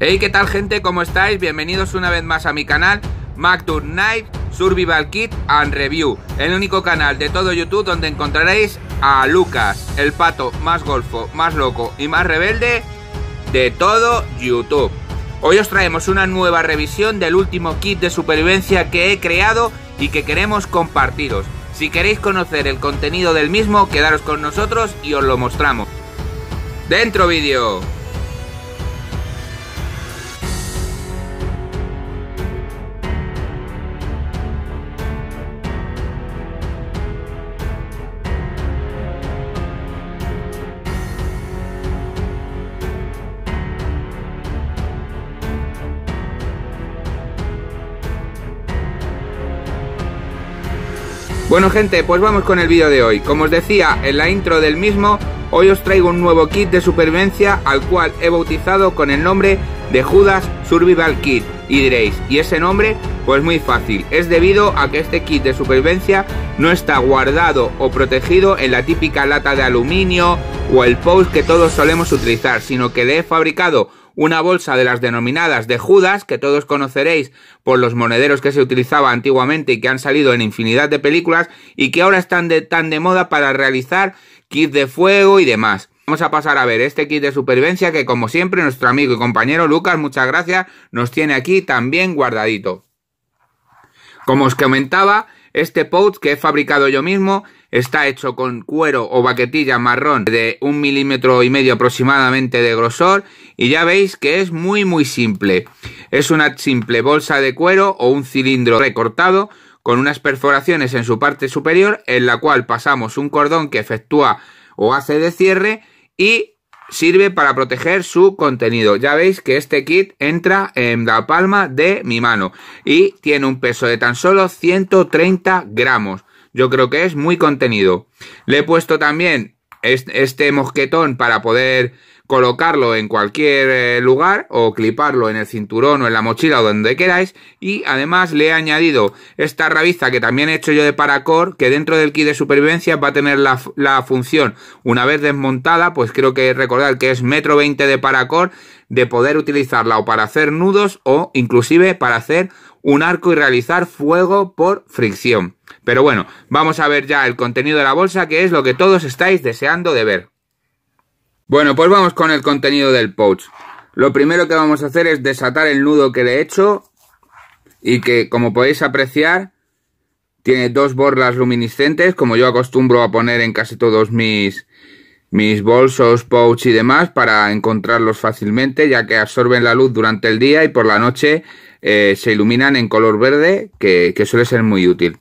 Hey, ¿qué tal gente? ¿Cómo estáis? Bienvenidos una vez más a mi canal MacTour Knife Survival Kit and Review, el único canal de todo YouTube donde encontraréis a Lucas, el pato más golfo, más loco y más rebelde de todo YouTube. Hoy os traemos una nueva revisión del último kit de supervivencia que he creado y que queremos compartiros. Si queréis conocer el contenido del mismo, quedaros con nosotros y os lo mostramos. ¡Dentro vídeo! Bueno gente, pues vamos con el vídeo de hoy. Como os decía en la intro del mismo, hoy os traigo un nuevo kit de supervivencia al cual he bautizado con el nombre de Judas Survival Kit. Y diréis, ¿y ese nombre? Pues muy fácil, es debido a que este kit de supervivencia no está guardado o protegido en la típica lata de aluminio o el post que todos solemos utilizar, sino que le he fabricado una bolsa de las denominadas de Judas, que todos conoceréis por los monederos que se utilizaba antiguamente y que han salido en infinidad de películas y que ahora están tan de moda para realizar kits de fuego y demás. Vamos a pasar a ver este kit de supervivencia que como siempre nuestro amigo y compañero Lucas, muchas gracias, nos tiene aquí también guardadito. Como os comentaba, este pouch que he fabricado yo mismo Está hecho con cuero o baquetilla marrón de un milímetro y medio aproximadamente de grosor y ya veis que es muy muy simple. Es una simple bolsa de cuero o un cilindro recortado con unas perforaciones en su parte superior en la cual pasamos un cordón que efectúa o hace de cierre y sirve para proteger su contenido. Ya veis que este kit entra en la palma de mi mano y tiene un peso de tan solo 130 gramos yo creo que es muy contenido. Le he puesto también este mosquetón para poder colocarlo en cualquier eh, lugar o cliparlo en el cinturón o en la mochila o donde queráis y además le he añadido esta rabiza que también he hecho yo de paracord que dentro del kit de supervivencia va a tener la, función una vez desmontada pues creo que recordar que es metro veinte de paracord de poder utilizarla o para hacer nudos o inclusive para hacer un arco y realizar fuego por fricción pero bueno, vamos a ver ya el contenido de la bolsa, que es lo que todos estáis deseando de ver. Bueno, pues vamos con el contenido del pouch. Lo primero que vamos a hacer es desatar el nudo que le he hecho y que, como podéis apreciar, tiene dos borlas luminiscentes, como yo acostumbro a poner en casi todos mis, mis bolsos, pouch y demás para encontrarlos fácilmente, ya que absorben la luz durante el día y por la noche eh, se iluminan en color verde, que suele ser muy útil.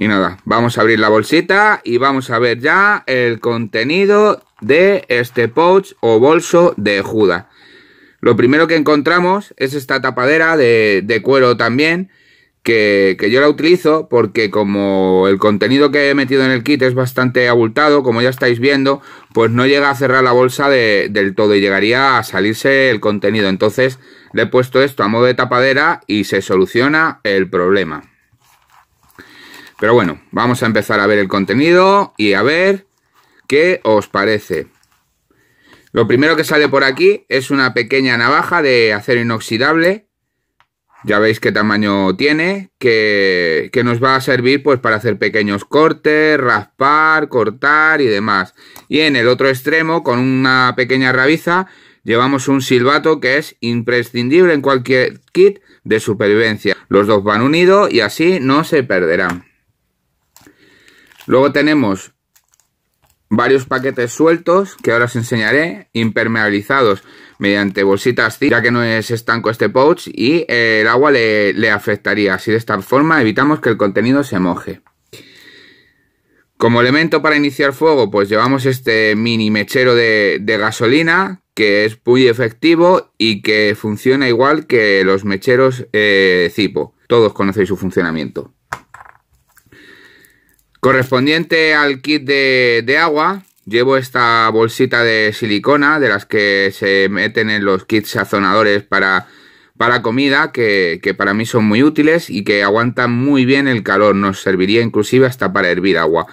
Y nada, vamos a abrir la bolsita y vamos a ver ya el contenido de este pouch o bolso de Juda. Lo primero que encontramos es esta tapadera de, cuero también, que, yo la utilizo porque como el contenido que he metido en el kit es bastante abultado, como ya estáis viendo, pues no llega a cerrar la bolsa del todo y llegaría a salirse el contenido. Entonces le he puesto esto a modo de tapadera y se soluciona el problema. Pero bueno, vamos a empezar a ver el contenido y a ver qué os parece. Lo primero que sale por aquí es una pequeña navaja de acero inoxidable. Ya veis qué tamaño tiene, que, que, nos va a servir pues para hacer pequeños cortes, raspar, cortar y demás. Y en el otro extremo, con una pequeña rabiza, llevamos un silbato que es imprescindible en cualquier kit de supervivencia. Los dos van unidos y así no se perderán. Luego tenemos varios paquetes sueltos que ahora os enseñaré, impermeabilizados mediante bolsitas zip, ya que no es estanco este pouch y eh, el agua le, afectaría. Así de esta forma evitamos que el contenido se moje. Como elemento para iniciar fuego, pues llevamos este mini mechero de, gasolina que es muy efectivo y que funciona igual que los mecheros eh, Zipo. Todos conocéis su funcionamiento. Correspondiente al kit de, agua, llevo esta bolsita de silicona de las que se meten en los kits sazonadores para, para comida que, para mí son muy útiles y que aguantan muy bien el calor. Nos serviría inclusive hasta para hervir agua.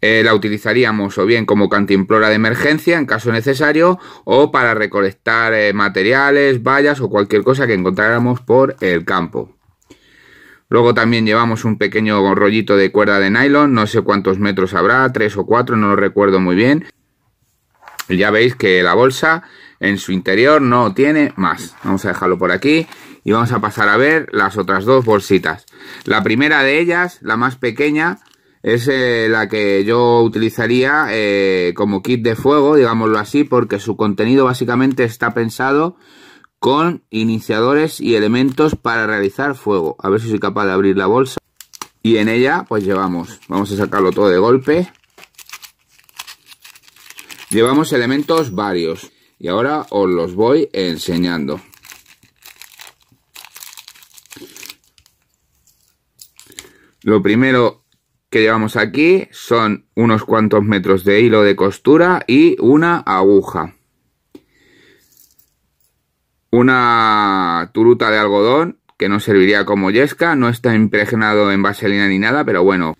Eh, la utilizaríamos o bien como cantimplora de emergencia en caso necesario o para recolectar eh, materiales, vallas o cualquier cosa que encontráramos por el campo. Luego también llevamos un pequeño rollito de cuerda de nylon, no sé cuántos metros habrá, tres o cuatro, no lo recuerdo muy bien. Ya veis que la bolsa en su interior no tiene más. Vamos a dejarlo por aquí y vamos a pasar a ver las otras dos bolsitas. La primera de ellas, la más pequeña, es eh, la que yo utilizaría eh, como kit de fuego, digámoslo así, porque su contenido básicamente está pensado con iniciadores y elementos para realizar fuego. A ver si soy capaz de abrir la bolsa. Y en ella pues llevamos, vamos a sacarlo todo de golpe. Llevamos elementos varios y ahora os los voy enseñando. Lo primero que llevamos aquí son unos cuantos metros de hilo de costura y una aguja una turuta de algodón que no serviría como yesca, no está impregnado en vaselina ni nada, pero bueno.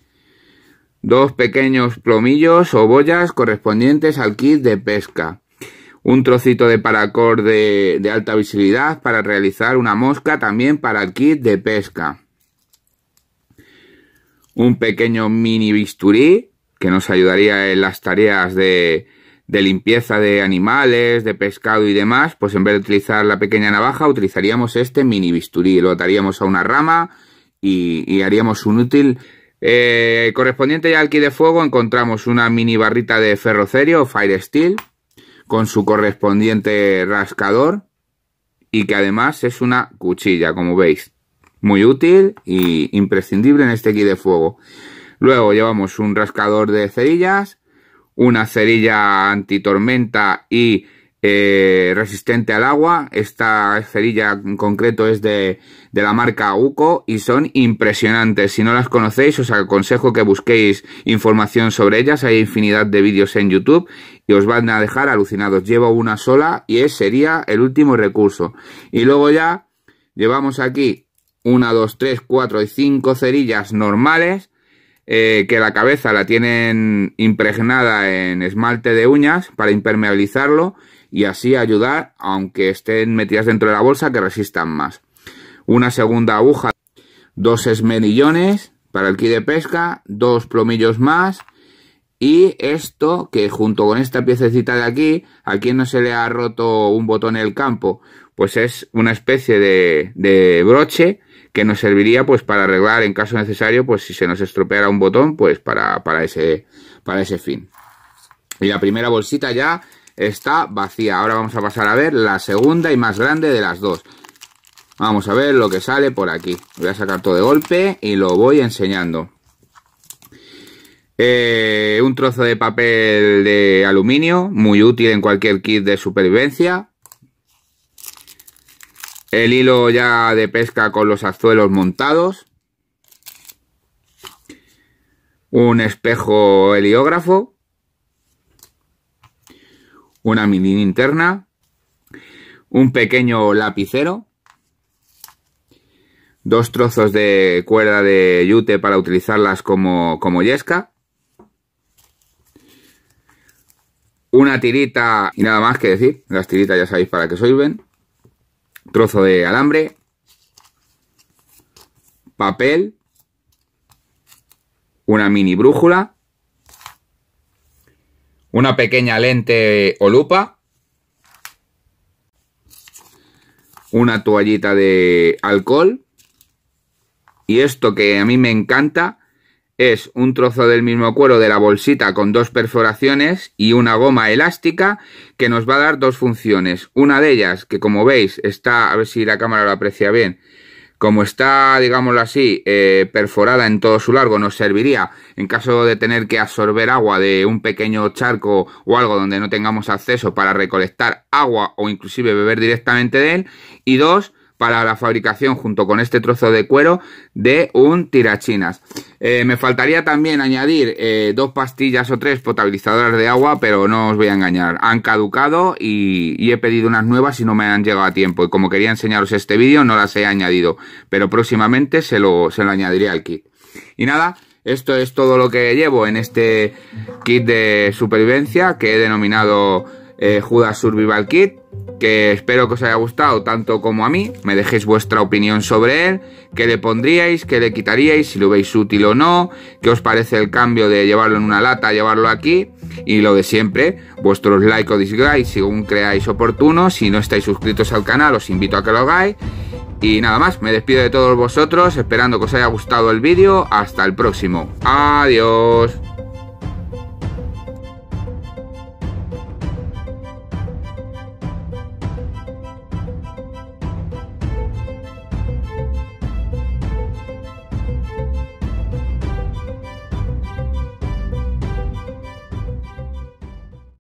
Dos pequeños plomillos o boyas correspondientes al kit de pesca. Un trocito de paracord de, de alta visibilidad para realizar una mosca también para el kit de pesca. Un pequeño mini bisturí que nos ayudaría en las tareas de, de limpieza de animales, de pescado y demás, pues en vez de utilizar la pequeña navaja, utilizaríamos este mini bisturí, lo ataríamos a una rama y, haríamos un útil. Eh, correspondiente ya al kit de fuego encontramos una mini barrita de ferrocerio, Fire Steel, con su correspondiente rascador y que además es una cuchilla, como veis. Muy útil y imprescindible en este kit de fuego. Luego llevamos un rascador de cerillas, una cerilla antitormenta y eh, resistente al agua. Esta cerilla en concreto es de, de, la marca Uco y son impresionantes. Si no las conocéis, os aconsejo que busquéis información sobre ellas. Hay infinidad de vídeos en YouTube y os van a dejar alucinados. Llevo una sola y ese sería el último recurso. Y luego ya llevamos aquí una, dos, tres, cuatro y cinco cerillas normales eh, que la cabeza la tienen impregnada en esmalte de uñas para impermeabilizarlo y así ayudar, aunque estén metidas dentro de la bolsa, que resistan más. Una segunda aguja, dos esmerillones para el kit de pesca, dos plomillos más y esto que junto con esta piececita de aquí, a quien no se le ha roto un botón en el campo, pues es una especie de, de broche que nos serviría pues para arreglar en caso necesario pues si se nos estropeara un botón pues para, ese para ese fin y la primera bolsita ya está vacía ahora vamos a pasar a ver la segunda y más grande de las dos vamos a ver lo que sale por aquí voy a sacar todo de golpe y lo voy enseñando eh, un trozo de papel de aluminio muy útil en cualquier kit de supervivencia el hilo ya de pesca con los azuelos montados, un espejo heliógrafo, una mini interna. un pequeño lapicero, dos trozos de cuerda de yute para utilizarlas como, yesca, una tirita y nada más que decir, las tiritas ya sabéis para qué sirven, trozo de alambre, papel, una mini brújula, una pequeña lente o lupa, una toallita de alcohol y esto que a mí me encanta, es un trozo del mismo cuero de la bolsita con dos perforaciones y una goma elástica que nos va a dar dos funciones. Una de ellas, que como veis, está, a ver si la cámara lo aprecia bien, como está, digámoslo así, eh, perforada en todo su largo, nos serviría en caso de tener que absorber agua de un pequeño charco o algo donde no tengamos acceso para recolectar agua o inclusive beber directamente de él. Y dos, para la fabricación junto con este trozo de cuero de un tirachinas. Eh, me faltaría también añadir eh, dos pastillas o tres potabilizadoras de agua, pero no os voy a engañar. Han caducado y, he pedido unas nuevas y no me han llegado a tiempo. Y como quería enseñaros este vídeo, no las he añadido, pero próximamente se lo, se lo añadiré al kit. Y nada, esto es todo lo que llevo en este kit de supervivencia que he denominado eh, Judas Survival Kit que espero que os haya gustado tanto como a mí, me dejéis vuestra opinión sobre él, qué le pondríais, qué le quitaríais, si lo veis útil o no, qué os parece el cambio de llevarlo en una lata, a llevarlo aquí, y lo de siempre, vuestros like o dislike según creáis oportuno, si no estáis suscritos al canal os invito a que lo hagáis, y nada más, me despido de todos vosotros, esperando que os haya gustado el vídeo, hasta el próximo, adiós.